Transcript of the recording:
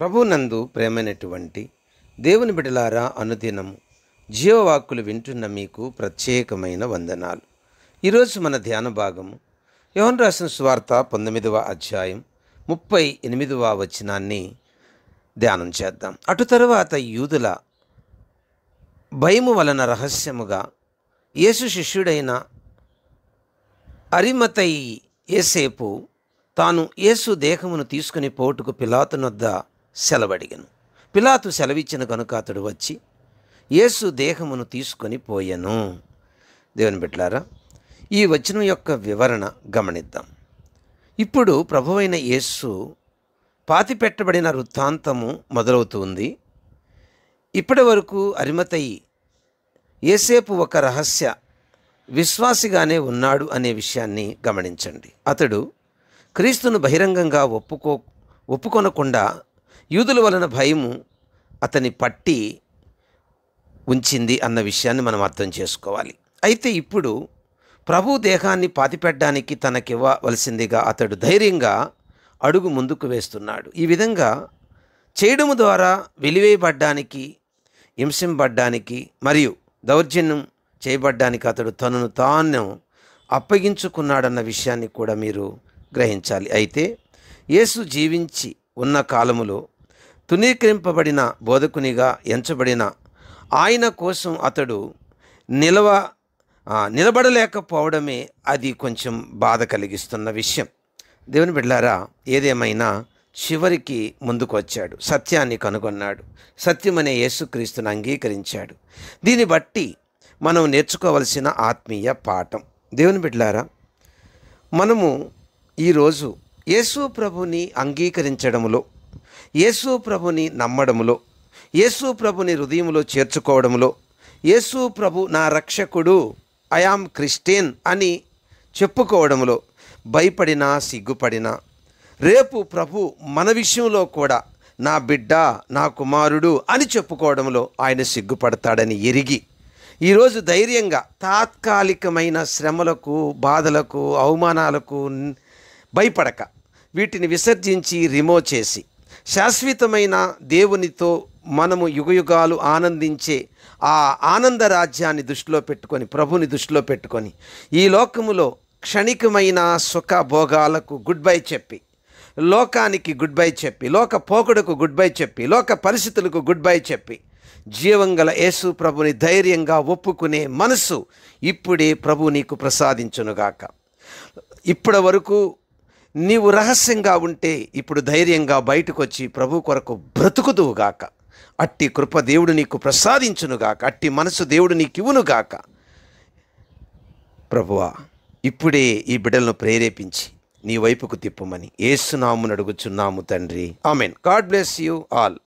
ప్రభునందు ప్రేమైనటువంటి దేవుని బిడలారా అనుదినము జీవవాక్కులు వింటున్న మీకు ప్రత్యేకమైన వందనాలు ఈరోజు మన ధ్యాన భాగము యోహన్ రాసిన స్వార్త పంతొమ్మిదవ అధ్యాయం ముప్పై ఎనిమిదవ వచనాన్ని ధ్యానం చేద్దాం అటు తరువాత యూదుల భయము వలన రహస్యముగా యేసు శిష్యుడైన అరిమతై ఏసేపు తాను యేసు దేహమును తీసుకుని పోటుకు పిలాతునొద్ద సెలవడిగను పిలాతు సెలవిచ్చిన కనుక అతడు వచ్చి యేసు దేహమును తీసుకొని పోయెను దేవుని బిడ్లారా ఈ వచనం యొక్క వివరణ గమనిద్దాం ఇప్పుడు ప్రభువైన యేసు పాతిపెట్టబడిన వృత్తాంతము మొదలవుతుంది ఇప్పటి వరకు అరిమతయి ఏసేపు ఒక రహస్య విశ్వాసిగానే ఉన్నాడు అనే విషయాన్ని గమనించండి అతడు క్రీస్తును బహిరంగంగా ఒప్పుకో ఒప్పుకొనకుండా యూదుల వలన భయము అతని పట్టి ఉంచింది అన్న విషయాన్ని మనం అర్థం చేసుకోవాలి అయితే ఇప్పుడు ప్రభు దేహాన్ని పాతిపెట్టడానికి తనకివ్వవలసిందిగా అతడు ధైర్యంగా అడుగు ముందుకు వేస్తున్నాడు ఈ విధంగా చేయడము ద్వారా వెలివేయబడ్డానికి హింసింపడ్డానికి మరియు దౌర్జన్యం చేయబడ్డానికి అతడు తనను తాను అప్పగించుకున్నాడన్న విషయాన్ని కూడా మీరు గ్రహించాలి అయితే యేసు జీవించి ఉన్న కాలములో తునీకరింపబడిన బోధకునిగా ఎంచబడిన ఆయన కోసం అతడు నిలవ నిలబడలేకపోవడమే అది కొంచెం బాధ కలిగిస్తున్న విషయం దేవుని బిడ్డారా ఏదేమైనా చివరికి ముందుకు వచ్చాడు సత్యాన్ని కనుగొన్నాడు సత్యం అనే యేసుక్రీస్తుని అంగీకరించాడు దీన్ని బట్టి మనం నేర్చుకోవలసిన ఆత్మీయ పాఠం దేవుని బిడ్డారా మనము ఈరోజు యేసు ప్రభుని అంగీకరించడంలో యేసు ప్రభుని నమ్మడంలో యేసు ప్రభుని హృదయంలో చేర్చుకోవడంలో యేసు ప్రభు నా రక్షకుడు ఐఆమ్ క్రిస్టియన్ అని చెప్పుకోవడంలో భయపడినా సిగ్గుపడినా రేపు ప్రభు మన విషయంలో కూడా నా బిడ్డ నా కుమారుడు అని చెప్పుకోవడంలో ఆయన సిగ్గుపడతాడని ఎరిగి ఈరోజు ధైర్యంగా తాత్కాలికమైన శ్రమలకు బాధలకు అవమానాలకు భయపడక వీటిని విసర్జించి రిమో చేసి శాశ్వతమైన దేవునితో మనము యుగయుగాలు ఆనందించే ఆ ఆనంద రాజ్యాన్ని దృష్టిలో పెట్టుకొని ప్రభుని దృష్టిలో పెట్టుకొని ఈ లోకములో క్షణికమైన సుఖ భోగాలకు గుడ్ బై చెప్పి లోకానికి గుడ్ బై చెప్పి లోక పోకుడుకు గుడ్ బై చెప్పి లోక పరిస్థితులకు గుడ్ బై చెప్పి జీవంగల యేసు ప్రభుని ధైర్యంగా ఒప్పుకునే మనసు ఇప్పుడే ప్రభు నీకు ప్రసాదించునుగాక ఇప్పటి వరకు నీవు రహస్యంగా ఉంటే ఇప్పుడు ధైర్యంగా బయటకు వచ్చి ప్రభు కొరకు బ్రతుకుదువుగాక అట్టి కృప దేవుడు నీకు ప్రసాదించునుగాక అట్టి మనసు దేవుడు నీకు ఇవ్వునుగాక ప్రభువా ఇప్పుడే ఈ బిడ్డలను ప్రేరేపించి నీ వైపుకు తిప్పమని ఏసునామును అడుగుచున్నాము తండ్రి amen God bless you all